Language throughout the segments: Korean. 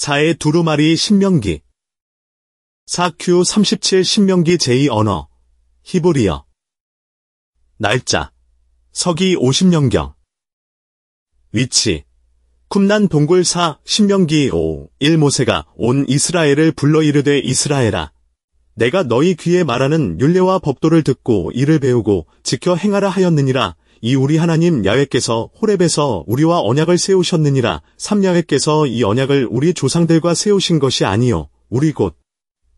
4의 두루마리 신명기 4Q 37 신명기 제2 언어 히브리어 날짜 서기 50년경 위치 쿰난 동굴 4 신명기 5 1모세가 온 이스라엘을 불러 이르되 이스라엘아 내가 너희 귀에 말하는 율례와 법도를 듣고 이를 배우고 지켜 행하라 하였느니라 이 우리 하나님 야외께서 호렙에서 우리와 언약을 세우셨느니라 삼야외께서 이 언약을 우리 조상들과 세우신 것이 아니요 우리 곧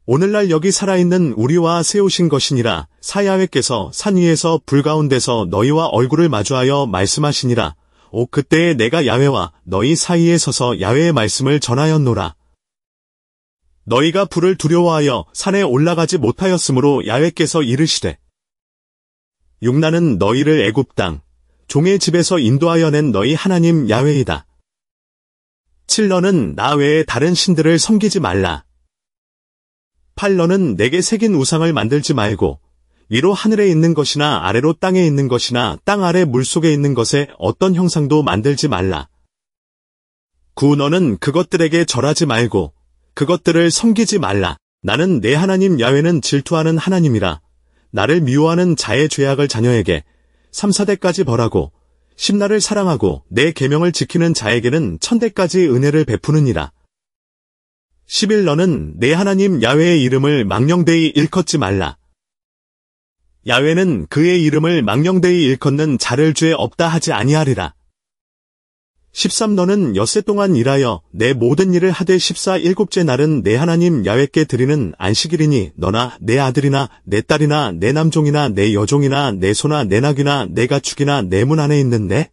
오늘날 여기 살아있는 우리와 세우신 것이니라 사야외께서 산 위에서 불 가운데서 너희와 얼굴을 마주하여 말씀하시니라 오 그때에 내가 야외와 너희 사이에 서서 야외의 말씀을 전하였노라 너희가 불을 두려워하여 산에 올라가지 못하였으므로 야외께서 이르시되 육나는 너희를 애굽 땅 종의 집에서 인도하여 낸 너희 하나님 야외이다. 칠러는 나 외에 다른 신들을 섬기지 말라. 팔러는 내게 새긴 우상을 만들지 말고 위로 하늘에 있는 것이나 아래로 땅에 있는 것이나 땅 아래 물속에 있는 것에 어떤 형상도 만들지 말라. 구 너는 그것들에게 절하지 말고 그것들을 섬기지 말라. 나는 내 하나님 야외는 질투하는 하나님이라. 나를 미워하는 자의 죄악을 자녀에게 3, 4대까지 벌하고 십나를 사랑하고 내 계명을 지키는 자에게는 천대까지 은혜를 베푸느니라. 11. 너는 내 하나님 야외의 이름을 망령되이 일컫지 말라. 야외는 그의 이름을 망령되이 일컫는 자를 죄 없다 하지 아니하리라. 13 너는 엿새 동안 일하여 내 모든 일을 하되 14 일곱째 날은 내 하나님 야외께 드리는 안식일이니 너나 내 아들이나 내 딸이나 내 남종이나 내 여종이나 내 소나 내 낙이나 내 가축이나 내 문 안에 있는 내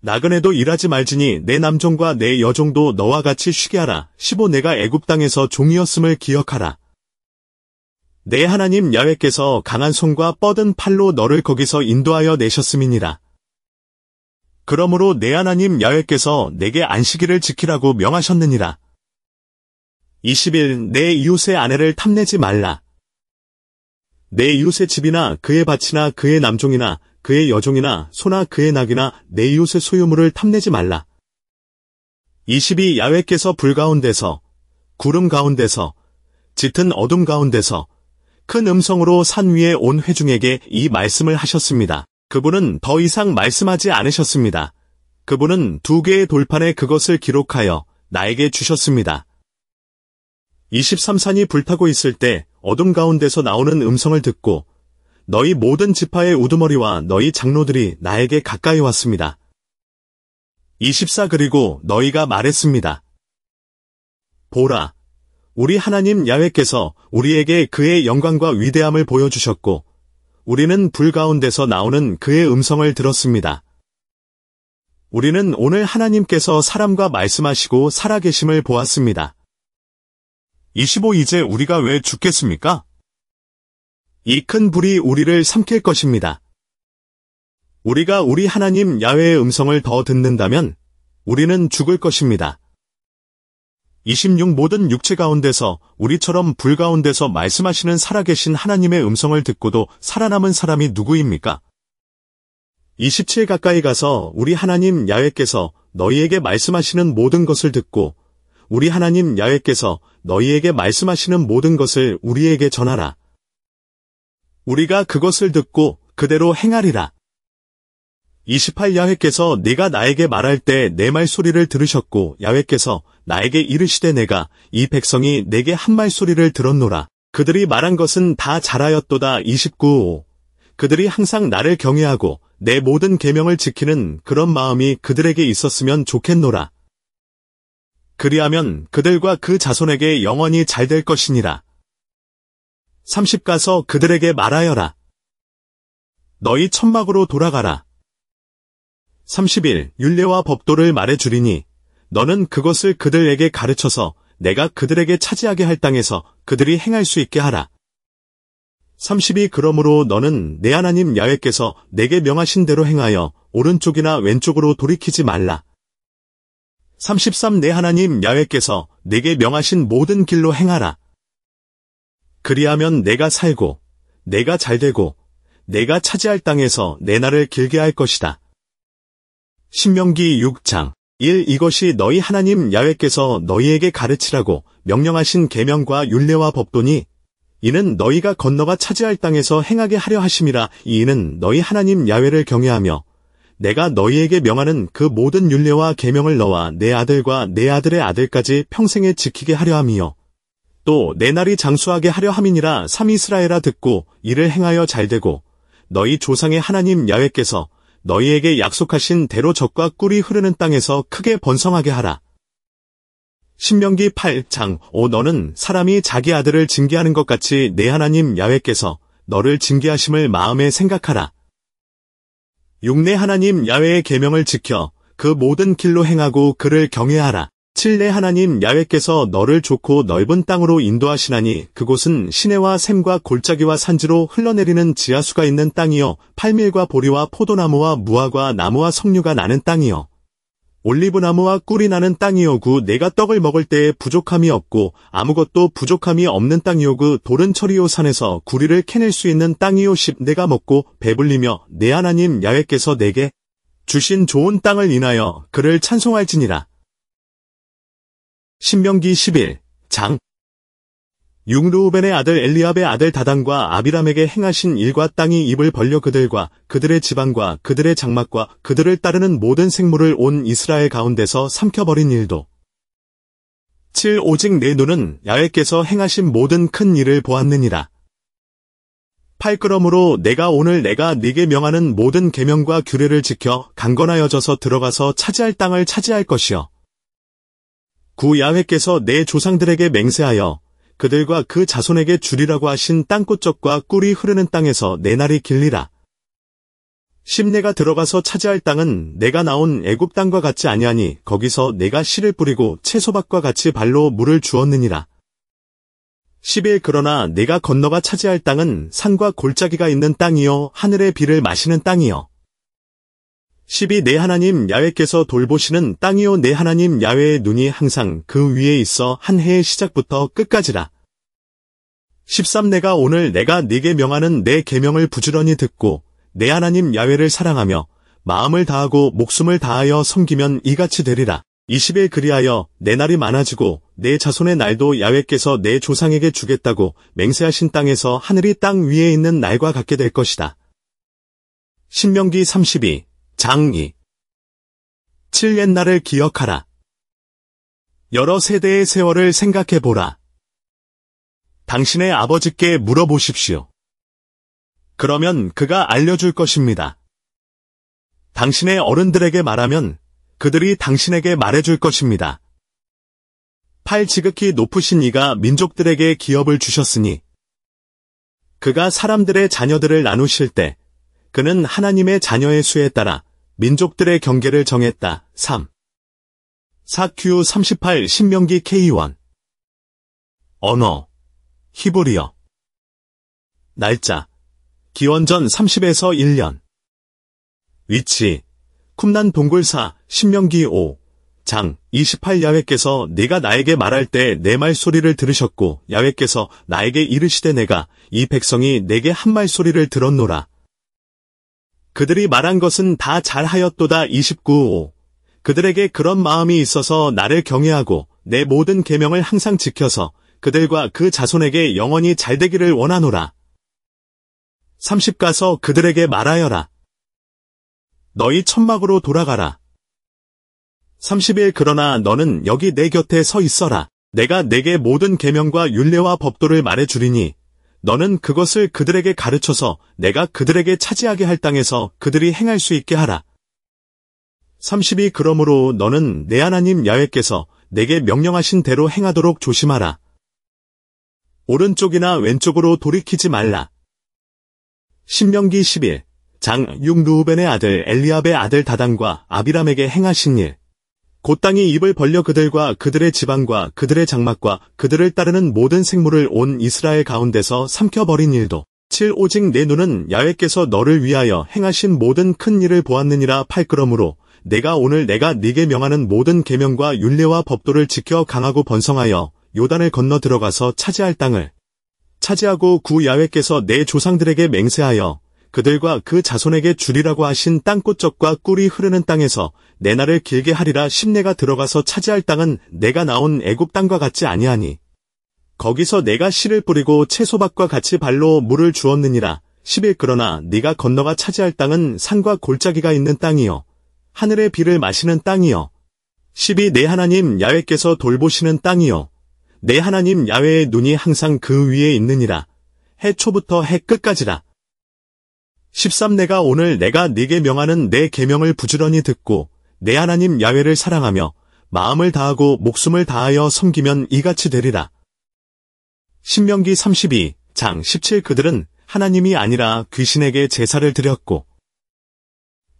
나그네도 일하지 말지니 내 남종과 내 여종도 너와 같이 쉬게 하라. 15 내가 애굽 땅에서 종이었음을 기억하라. 내 하나님 야외께서 강한 손과 뻗은 팔로 너를 거기서 인도하여 내셨음이니라. 그러므로 내 하나님 여호께서 내게 안식일을 지키라고 명하셨느니라. 20일 내 이웃의 아내를 탐내지 말라. 내 이웃의 집이나 그의 밭이나 그의 남종이나 그의 여종이나 소나 그의 낙이나 내 이웃의 소유물을 탐내지 말라. 22 야외께서 불 가운데서 구름 가운데서 짙은 어둠 가운데서 큰 음성으로 산 위에 온 회중에게 이 말씀을 하셨습니다. 그분은 더 이상 말씀하지 않으셨습니다. 그분은 두 개의 돌판에 그것을 기록하여 나에게 주셨습니다. 23산이 불타고 있을 때 어둠 가운데서 나오는 음성을 듣고 너희 모든 지파의 우두머리와 너희 장로들이 나에게 가까이 왔습니다. 24 그리고 너희가 말했습니다. 보라, 우리 하나님 야외께서 우리에게 그의 영광과 위대함을 보여주셨고 우리는 불 가운데서 나오는 그의 음성을 들었습니다. 우리는 오늘 하나님께서 사람과 말씀하시고 살아계심을 보았습니다. 25 이제 우리가 왜 죽겠습니까? 이 큰 불이 우리를 삼킬 것입니다. 우리가 우리 하나님 야외의 음성을 더 듣는다면 우리는 죽을 것입니다. 26 모든 육체 가운데서 우리처럼 불 가운데서 말씀하시는 살아계신 하나님의 음성을 듣고도 살아남은 사람이 누구입니까? 27 가까이 가서 우리 하나님 야외께서 너희에게 말씀하시는 모든 것을 듣고 우리 하나님 야외께서 너희에게 말씀하시는 모든 것을 우리에게 전하라. 우리가 그것을 듣고 그대로 행하리라. 28 야훼께서 내가 나에게 말할 때 내 말소리를 들으셨고 야훼께서 나에게 이르시되 내가 이 백성이 내게 한 말소리를 들었노라. 그들이 말한 것은 다 잘하였도다 29 그들이 항상 나를 경외하고 내 모든 계명을 지키는 그런 마음이 그들에게 있었으면 좋겠노라. 그리하면 그들과 그 자손에게 영원히 잘 될 것이니라. 30 가서 그들에게 말하여라. 너희 천막으로 돌아가라. 30일 윤례와 법도를 말해 주리니 너는 그것을 그들에게 가르쳐서 내가 그들에게 차지하게 할 땅에서 그들이 행할 수 있게 하라. 32 그러므로 너는 내 하나님 야외께서 내게 명하신 대로 행하여 오른쪽이나 왼쪽으로 돌이키지 말라. 33내 하나님 야외께서 내게 명하신 모든 길로 행하라. 그리하면 내가 살고 내가 잘되고 내가 차지할 땅에서 내 날을 길게 할 것이다. 신명기 6장 1. 이것이 너희 하나님 야외께서 너희에게 가르치라고 명령하신 계명과 윤례와 법도니 이는 너희가 건너가 차지할 땅에서 행하게 하려 하심이라 이는 너희 하나님 야외를 경외하며 내가 너희에게 명하는 그 모든 윤례와 계명을 너와 내 아들과 내 아들의 아들까지 평생에 지키게 하려 함이요 또 내 날이 장수하게 하려 함이니라 삼이스라엘아 듣고 이를 행하여 잘되고 너희 조상의 하나님 야외께서 너희에게 약속하신 대로 적과 꿀이 흐르는 땅에서 크게 번성하게 하라. 신명기 8장 5 너는 사람이 자기 아들을 징계하는 것 같이 내 하나님 야외께서 너를 징계하심을 마음에 생각하라. 육내 하나님 야외의 계명을 지켜 그 모든 길로 행하고 그를 경외하라. 칠레 하나님 야외께서 너를 좋고 넓은 땅으로 인도하시나니 그곳은 시내와 샘과 골짜기와 산지로 흘러내리는 지하수가 있는 땅이요 팔밀과 보리와 포도나무와 무화과 나무와 석류가 나는 땅이요 올리브나무와 꿀이 나는 땅이요구 내가 떡을 먹을 때에 부족함이 없고 아무것도 부족함이 없는 땅이요구 돌은 처리요 산에서 구리를 캐낼 수 있는 땅이요 십 내가 먹고 배불리며 내 하나님 야외께서 내게 주신 좋은 땅을 인하여 그를 찬송할지니라. 신명기 11, 장. 융루우벤의 아들 엘리압의 아들 다단과 아비람에게 행하신 일과 땅이 입을 벌려 그들과 그들의 지방과 그들의 장막과 그들을 따르는 모든 생물을 온 이스라엘 가운데서 삼켜버린 일도. 7. 오직 내 눈은 야외께서 행하신 모든 큰 일을 보았느니라. 8. 그러므로 내가 오늘 내가 네게 명하는 모든 계명과 규례를 지켜 강건하여져서 들어가서 차지할 땅을 차지할 것이요. 구 야훼께서 내 조상들에게 맹세하여 그들과 그 자손에게 주리라고 하신 땅꽃적과 꿀이 흐르는 땅에서 내 날이 길리라. 심내가 들어가서 차지할 땅은 내가 나온 애굽 땅과 같지 아니하니 거기서 내가 씨를 뿌리고 채소박과 같이 발로 물을 주었느니라. 10일 그러나 내가 건너가 차지할 땅은 산과 골짜기가 있는 땅이요 하늘의 비를 마시는 땅이요 12. 내 하나님 야외께서 돌보시는 땅이요 내 하나님 야외의 눈이 항상 그 위에 있어 한 해의 시작부터 끝까지라. 13. 내가 오늘 내가 네게 명하는 내 계명을 부지런히 듣고 내 하나님 야외를 사랑하며 마음을 다하고 목숨을 다하여 섬기면 이같이 되리라. 20에 그리하여 내 날이 많아지고 내 자손의 날도 야외께서 내 조상에게 주겠다고 맹세하신 땅에서 하늘이 땅 위에 있는 날과 같게 될 것이다. 신명기 32 장이 7옛날을 기억하라. 여러 세대의 세월을 생각해보라. 당신의 아버지께 물어보십시오. 그러면 그가 알려줄 것입니다. 당신의 어른들에게 말하면 그들이 당신에게 말해줄 것입니다. 팔 지극히 높으신 이가 민족들에게 기업을 주셨으니 그가 사람들의 자녀들을 나누실 때 그는 하나님의 자녀의 수에 따라 민족들의 경계를 정했다. 3. 4Q38 신명기 K1 언어 히브리어 날짜 기원전 30에서 1년 위치 쿰난 동굴사 신명기 5 장 28야외께서 네가 나에게 말할 때 내 말소리를 들으셨고 야외께서 나에게 이르시되 내가 이 백성이 내게 한 말소리를 들었노라 그들이 말한 것은 다 잘하였도다 2 9 그들에게 그런 마음이 있어서 나를 경외하고 내 모든 계명을 항상 지켜서 그들과 그 자손에게 영원히 잘 되기를 원하노라. 30 가서 그들에게 말하여라. 너희 천막으로 돌아가라. 31 그러나 너는 여기 내 곁에 서 있어라. 내가 내게 모든 계명과 윤례와 법도를 말해 주리니 너는 그것을 그들에게 가르쳐서 내가 그들에게 차지하게 할 땅에서 그들이 행할 수 있게 하라. 32 그러므로 너는 내 하나님 야외께서 내게 명령하신 대로 행하도록 조심하라. 오른쪽이나 왼쪽으로 돌이키지 말라. 신명기 11장 6루벤의 아들 엘리압의 아들 다단과 아비람에게 행하신 일. 곧 땅이 입을 벌려 그들과 그들의 지방과 그들의 장막과 그들을 따르는 모든 생물을 온 이스라엘 가운데서 삼켜버린 일도 7. 오직 내 눈은 야외께서 너를 위하여 행하신 모든 큰 일을 보았느니라 팔그러므로 내가 오늘 내가 네게 명하는 모든 계명과 윤례와 법도를 지켜 강하고 번성하여 요단을 건너 들어가서 차지할 땅을 차지하고 구 야외께서 내 조상들에게 맹세하여 그들과 그 자손에게 줄이라고 하신 땅꽃적과 꿀이 흐르는 땅에서 내 날을 길게 하리라 십내가 들어가서 차지할 땅은 내가 나온 애굽 땅과 같지 아니하니 거기서 내가 씨를 뿌리고 채소밭과 같이 발로 물을 주었느니라 1일 그러나 네가 건너가 차지할 땅은 산과 골짜기가 있는 땅이요 하늘의 비를 마시는 땅이요 12내 하나님 야외께서 돌보시는 땅이요 내 하나님 야외의 눈이 항상 그 위에 있느니라 해 초부터 해 끝까지라 13 내가 오늘 내가 네게 명하는 내 계명을 부지런히 듣고 내 하나님 야외를 사랑하며 마음을 다하고 목숨을 다하여 섬기면 이같이 되리라. 신명기 32, 장 17 그들은 하나님이 아니라 귀신에게 제사를 드렸고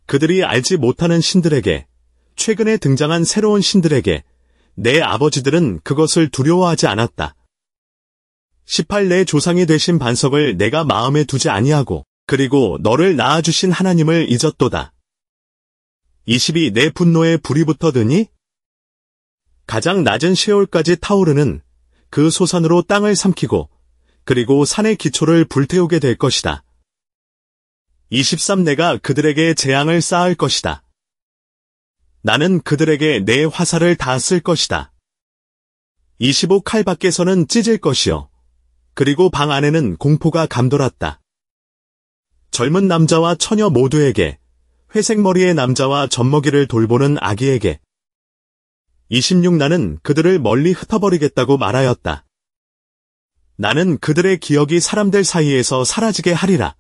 그들이 알지 못하는 신들에게 최근에 등장한 새로운 신들에게 내 아버지들은 그것을 두려워하지 않았다. 18 내 조상이 되신 반석을 내가 마음에 두지 아니하고 그리고 너를 낳아주신 하나님을 잊었도다. 22. 내 분노에 불이 붙어드니 가장 낮은 시월까지 타오르는 그 소산으로 땅을 삼키고 그리고 산의 기초를 불태우게 될 것이다. 23. 내가 그들에게 재앙을 쌓을 것이다. 나는 그들에게 내 화살을 다 쓸 것이다. 25. 칼 밖에서는 찢을 것이요. 그리고 방 안에는 공포가 감돌았다. 젊은 남자와 처녀 모두에게 회색머리의 남자와 젖먹이를 돌보는 아기에게 26 나는 그들을 멀리 흩어버리겠다고 말하였다. 나는 그들의 기억이 사람들 사이에서 사라지게 하리라.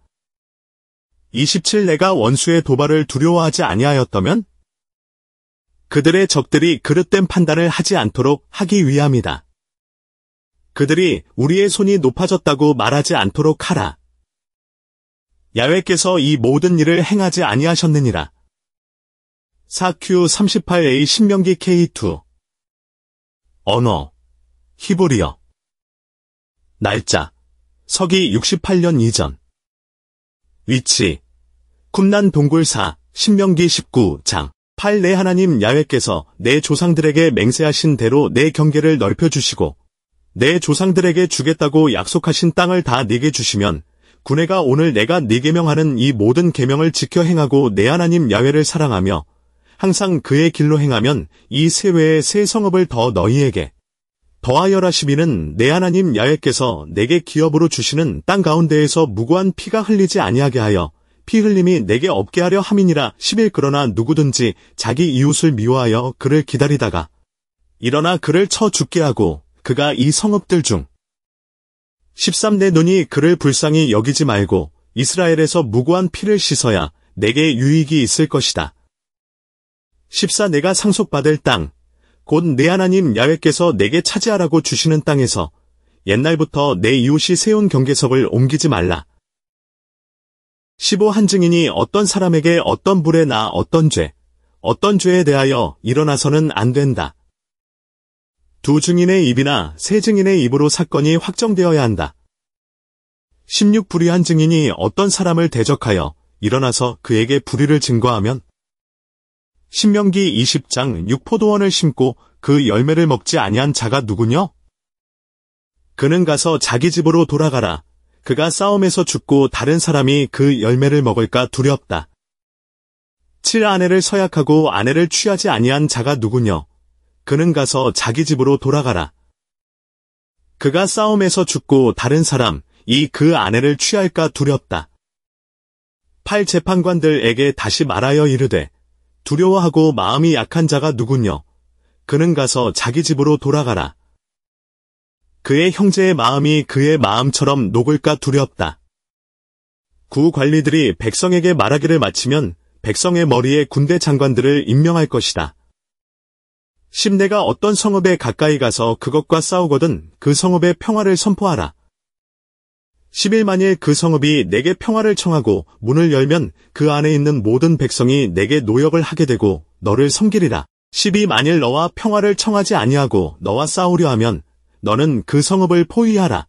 27 내가 원수의 도발을 두려워하지 아니하였다면 그들의 적들이 그릇된 판단을 하지 않도록 하기 위함이다. 그들이 우리의 손이 높아졌다고 말하지 않도록 하라. 야외께서 이 모든 일을 행하지 아니하셨느니라. 사큐 38A 신명기 K2 언어 히브리어 날짜 서기 68년 이전 위치 쿰난 동굴사 신명기 19장 8. 내 하나님 야외께서 내 조상들에게 맹세하신 대로 내 경계를 넓혀주시고 내 조상들에게 주겠다고 약속하신 땅을 다 내게 주시면 군내가 오늘 내가 네 계명하는 이 모든 계명을 지켜 행하고 내 하나님 야외를 사랑하며 항상 그의 길로 행하면 이 세외의 새 성읍을 더 너희에게 더하여 라시비는 내 하나님 야외께서 내게 기업으로 주시는 땅 가운데에서 무고한 피가 흘리지 아니하게 하여 피 흘림이 내게 없게 하려 함이니라 10일 그러나 누구든지 자기 이웃을 미워하여 그를 기다리다가 일어나 그를 쳐 죽게 하고 그가 이 성읍들 중 13내 눈이 그를 불쌍히 여기지 말고 이스라엘에서 무고한 피를 씻어야 내게 유익이 있을 것이다. 14 내가 상속받을 땅, 곧 내 하나님 야외께서 내게 차지하라고 주시는 땅에서 옛날부터 내 이웃이 세운 경계석을 옮기지 말라. 15한 증인이 어떤 사람에게 어떤 불에 나 어떤 죄, 어떤 죄에 대하여 일어나서는 안 된다. 두 증인의 입이나 세 증인의 입으로 사건이 확정되어야 한다. 16. 불의한 증인이 어떤 사람을 대적하여 일어나서 그에게 불의를 증거하면 신명기 20장 6포도원을 심고 그 열매를 먹지 아니한 자가 누구냐? 그는 가서 자기 집으로 돌아가라. 그가 싸움에서 죽고 다른 사람이 그 열매를 먹을까 두렵다. 7. 아내를 서약하고 아내를 취하지 아니한 자가 누구냐? 그는 가서 자기 집으로 돌아가라. 그가 싸움에서 죽고 다른 사람, 이 그 아내를 취할까 두렵다. 팔 재판관들에게 다시 말하여 이르되 두려워하고 마음이 약한 자가 누구뇨? 그는 가서 자기 집으로 돌아가라. 그의 형제의 마음이 그의 마음처럼 녹을까 두렵다. 구 관리들이 백성에게 말하기를 마치면 백성의 머리에 군대 장관들을 임명할 것이다. 심내가 어떤 성읍에 가까이 가서 그것과 싸우거든 그 성읍의 평화를 선포하라. 10일 만일 그 성읍이 내게 평화를 청하고 문을 열면 그 안에 있는 모든 백성이 내게 노역을 하게 되고 너를 섬기리라. 10이 만일 너와 평화를 청하지 아니하고 너와 싸우려 하면 너는 그 성읍을 포위하라.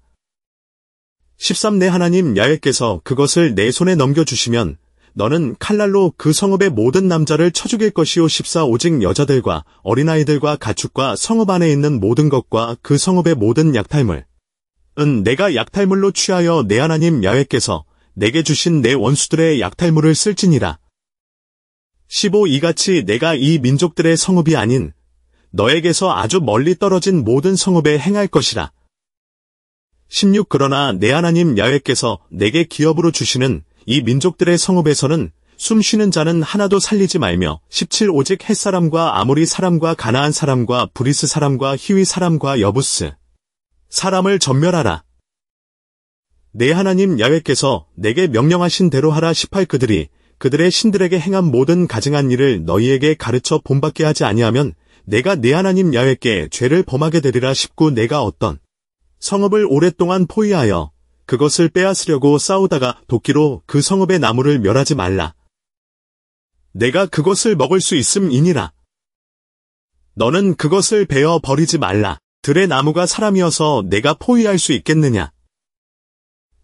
13 내 하나님 야외께서 그것을 내 손에 넘겨주시면 너는 칼날로 그 성읍의 모든 남자를 쳐죽일 것이요 14 오직 여자들과 어린아이들과 가축과 성읍 안에 있는 모든 것과 그 성읍의 모든 약탈물 은 내가 약탈물로 취하여 내 하나님 야훼께서 내게 주신 내 원수들의 약탈물을 쓸지니라. 15 이같이 내가 이 민족들의 성읍이 아닌 너에게서 아주 멀리 떨어진 모든 성읍에 행할 것이라. 16 그러나 내 하나님 야훼께서 내게 기업으로 주시는 이 민족들의 성읍에서는 숨쉬는 자는 하나도 살리지 말며 17 오직 햇사람과 아모리 사람과 가나안 사람과 브리스 사람과 희위 사람과 여부스 사람을 전멸하라. 내 하나님 야외께서 내게 명령하신 대로 하라 18 그들이 그들의 신들에게 행한 모든 가증한 일을 너희에게 가르쳐 본받게 하지 아니하면 내가 내 하나님 야외께 죄를 범하게 되리라 19 내가 어떤 성읍을 오랫동안 포위하여 그것을 빼앗으려고 싸우다가 도끼로 그 성읍의 나무를 멸하지 말라. 내가 그것을 먹을 수 있음이니라. 너는 그것을 베어 버리지 말라. 들의 나무가 사람이어서 내가 포위할 수 있겠느냐.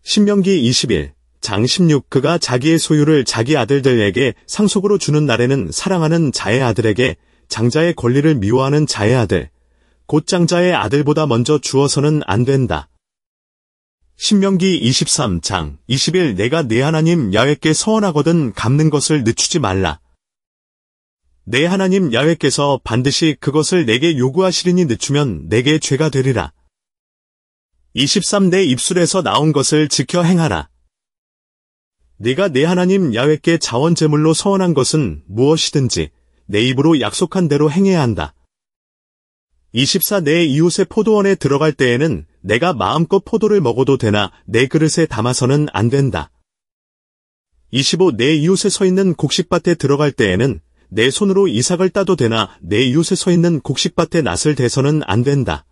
신명기 2 0일장 16. 그가 자기의 소유를 자기 아들들에게 상속으로 주는 날에는 사랑하는 자의 아들에게 장자의 권리를 미워하는 자의 아들, 곧 장자의 아들보다 먼저 주어서는 안 된다. 신명기 23장 20일 내가 내 하나님 야외께 서원하거든 갚는 것을 늦추지 말라. 내 하나님 야외께서 반드시 그것을 내게 요구하시리니 늦추면 내게 죄가 되리라. 23 내 입술에서 나온 것을 지켜 행하라. 네가 내 하나님 야외께 자원제물로 서원한 것은 무엇이든지 내 입으로 약속한 대로 행해야 한다. 24 내 이웃의 포도원에 들어갈 때에는 내가 마음껏 포도를 먹어도 되나 내 그릇에 담아서는 안 된다. 25. 내 이웃에 서 있는 곡식밭에 들어갈 때에는 내 손으로 이삭을 따도 되나 내 이웃에 서 있는 곡식밭에 낫을 대서는 안 된다.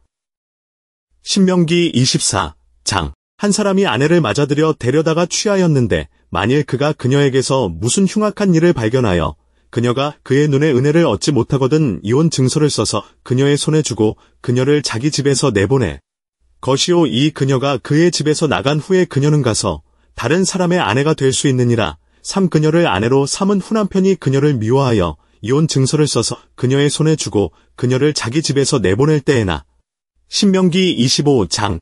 신명기 24, 장. 한 사람이 아내를 맞아들여 데려다가 취하였는데 만일 그가 그녀에게서 무슨 흉악한 일을 발견하여 그녀가 그의 눈에 은혜를 얻지 못하거든 이혼 증서를 써서 그녀의 손에 주고 그녀를 자기 집에서 내보내. 것이요 이 그녀가 그의 집에서 나간 후에 그녀는 가서 다른 사람의 아내가 될 수 있느니라 삼 그녀를 아내로 삼은 후남편이 그녀를 미워하여 이혼 증서를 써서 그녀의 손에 주고 그녀를 자기 집에서 내보낼 때에나 신명기 25장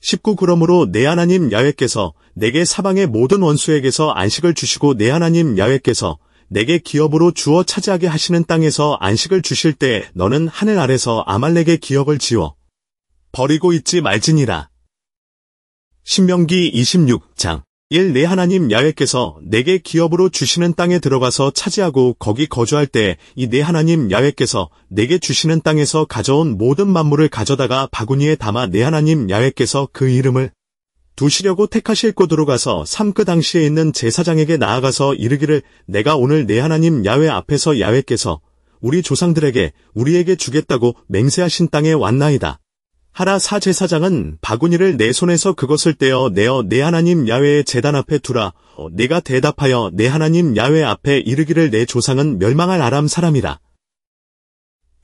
19 그러므로 내 하나님 야외께서 내게 사방의 모든 원수에게서 안식을 주시고 내 하나님 야외께서 내게 기업으로 주어 차지하게 하시는 땅에서 안식을 주실 때에 너는 하늘 아래서 아말렉의 기업을 지어 버리고 있지 말지니라. 신명기 26장 1. 내 하나님 야외께서 내게 기업으로 주시는 땅에 들어가서 차지하고 거기 거주할 때 이 내 하나님 야외께서 내게 주시는 땅에서 가져온 모든 만물을 가져다가 바구니에 담아 내 하나님 야외께서 그 이름을 두시려고 택하실 곳으로 가서 삼그 당시에 있는 제사장에게 나아가서 이르기를 내가 오늘 내 하나님 야외 앞에서 야외께서 우리 조상들에게 우리에게 주겠다고 맹세하신 땅에 왔나이다. 하라사 제사장은 바구니를 내 손에서 그것을 떼어 내어 내 하나님 야외의 재단 앞에 두라. 어, 내가 대답하여 내 하나님 야외 앞에 이르기를 내 조상은 멸망할 아람 사람이라.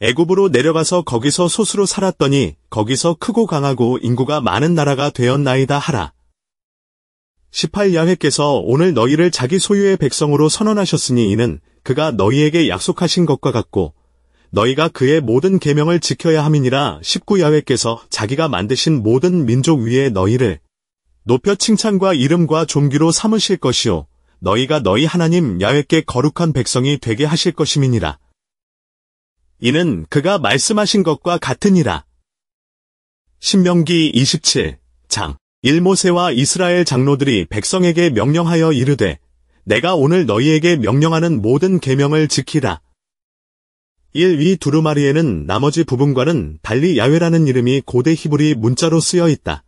애굽으로 내려가서 거기서 소수로 살았더니 거기서 크고 강하고 인구가 많은 나라가 되었나이다 하라. 18 야훼께서 오늘 너희를 자기 소유의 백성으로 선언하셨으니 이는 그가 너희에게 약속하신 것과 같고 너희가 그의 모든 계명을 지켜야 함이니라 19 야외께서 자기가 만드신 모든 민족 위에 너희를 높여 칭찬과 이름과 종기로 삼으실 것이요 너희가 너희 하나님 야외께 거룩한 백성이 되게 하실 것임이니라. 이는 그가 말씀하신 것과 같으니라. 신명기 27장 일모세와 이스라엘 장로들이 백성에게 명령하여 이르되 내가 오늘 너희에게 명령하는 모든 계명을 지키라. 1위 두루마리에는 나머지 부분과는 달리 야외라는 이름이 고대 히브리 문자로 쓰여 있다.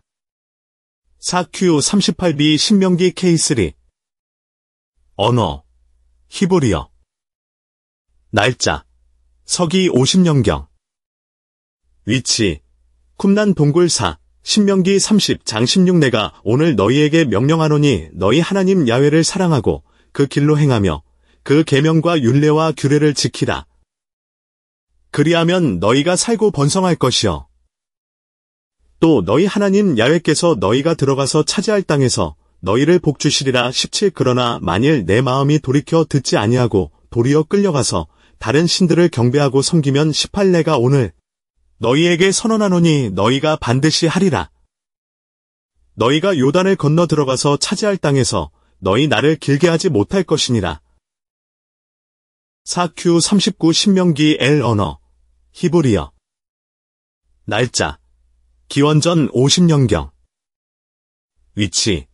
4Q38B 신명기 K3 언어 히브리어 날짜 서기 50년경 위치 쿰난 동굴사 신명기 30장 16내가 오늘 너희에게 명령하노니 너희 하나님 야외를 사랑하고 그 길로 행하며 그 계명과 윤례와 규례를 지키라. 그리하면 너희가 살고 번성할 것이요. 또 너희 하나님 야외께서 너희가 들어가서 차지할 땅에서 너희를 복주시리라 17 그러나 만일 내 마음이 돌이켜 듣지 아니하고 도리어 끌려가서 다른 신들을 경배하고 섬기면 18 내가 오늘 너희에게 선언하노니 너희가 반드시 하리라. 너희가 요단을 건너 들어가서 차지할 땅에서 너희 나를 길게 하지 못할 것이니라. 4Q 39 신명기 L 언어 히브리어 날짜 기원전 50년경 위치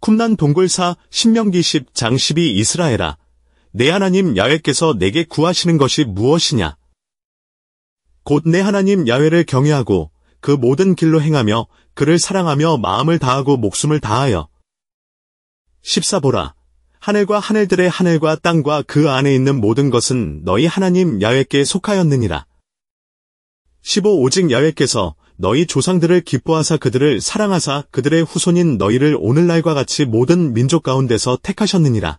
쿰난 동굴사 신명기 10장 12 이스라엘아 내 하나님 야외께서 내게 구하시는 것이 무엇이냐 곧 내 하나님 야외를 경외하고 그 모든 길로 행하며 그를 사랑하며 마음을 다하고 목숨을 다하여 14보라 하늘과 하늘들의 하늘과 땅과 그 안에 있는 모든 것은 너희 하나님 야외께 속하였느니라. 15. 오직 야외께서 너희 조상들을 기뻐하사 그들을 사랑하사 그들의 후손인 너희를 오늘날과 같이 모든 민족 가운데서 택하셨느니라.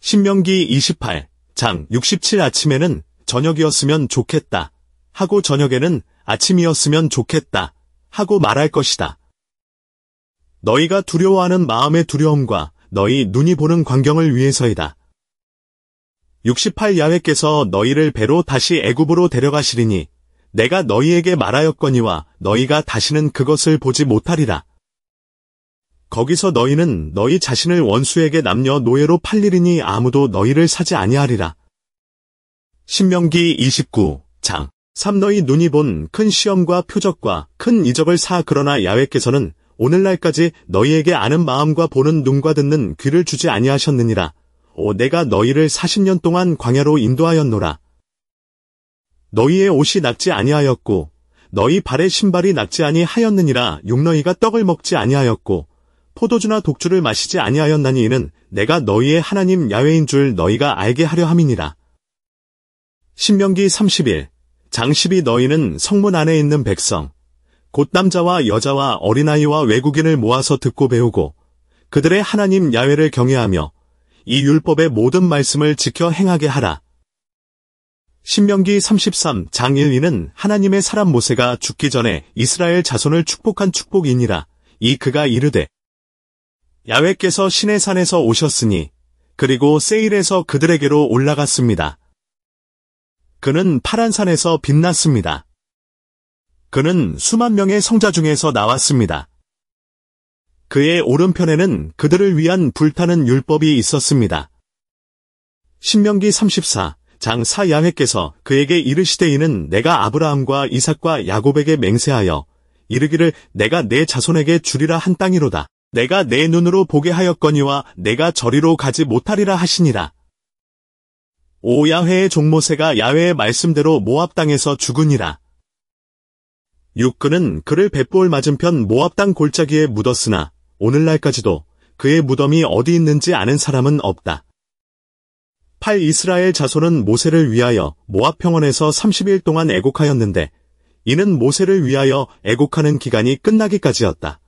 신명기 28, 장 67 아침에는 저녁이었으면 좋겠다. 하고 저녁에는 아침이었으면 좋겠다. 하고 말할 것이다. 너희가 두려워하는 마음의 두려움과 너희 눈이 보는 광경을 위해서이다. 68야외께서 너희를 배로 다시 애굽으로 데려가시리니 내가 너희에게 말하였거니와 너희가 다시는 그것을 보지 못하리라. 거기서 너희는 너희 자신을 원수에게 남녀 노예로 팔리리니 아무도 너희를 사지 아니하리라. 신명기 29 장 3 너희 눈이 본 큰 시험과 표적과 큰 이적을 사 그러나 야외께서는 오늘날까지 너희에게 아는 마음과 보는 눈과 듣는 귀를 주지 아니하셨느니라. 오, 내가 너희를 40년 동안 광야로 인도하였노라. 너희의 옷이 낫지 아니하였고 너희 발의 신발이 낫지 아니하였느니라 용너희가 떡을 먹지 아니하였고 포도주나 독주를 마시지 아니하였나니 이는 내가 너희의 하나님 야외인 줄 너희가 알게 하려 함이니라. 신명기 30일 장십이 너희는 성문 안에 있는 백성 곧 남자와 여자와 어린아이와 외국인을 모아서 듣고 배우고 그들의 하나님 야외를 경외하며 이 율법의 모든 말씀을 지켜 행하게 하라. 신명기 33 장 1위는 하나님의 사람 모세가 죽기 전에 이스라엘 자손을 축복한 축복이니라. 이 그가 이르되 야외께서 신의 산에서 오셨으니 그리고 세일에서 그들에게로 올라갔습니다. 그는 파란 산에서 빛났습니다. 그는 수만 명의 성자 중에서 나왔습니다. 그의 오른편에는 그들을 위한 불타는 율법이 있었습니다. 신명기 34, 장 사야훼께서 그에게 이르시되 이는 내가 아브라함과 이삭과 야곱에게 맹세하여 이르기를 내가 내 자손에게 주리라 한 땅이로다. 내가 내 눈으로 보게 하였거니와 내가 저리로 가지 못하리라 하시니라. 오 야훼의 종모세가 야훼의 말씀대로 모압 당에서 죽으니라. 육군은 그를 뱃볼 맞은편 모압당 골짜기에 묻었으나 오늘날까지도 그의 무덤이 어디 있는지 아는 사람은 없다. 8 이스라엘 자손은 모세를 위하여 모압 평원에서 30일 동안 애곡하였는데 이는 모세를 위하여 애곡하는 기간이 끝나기까지였다.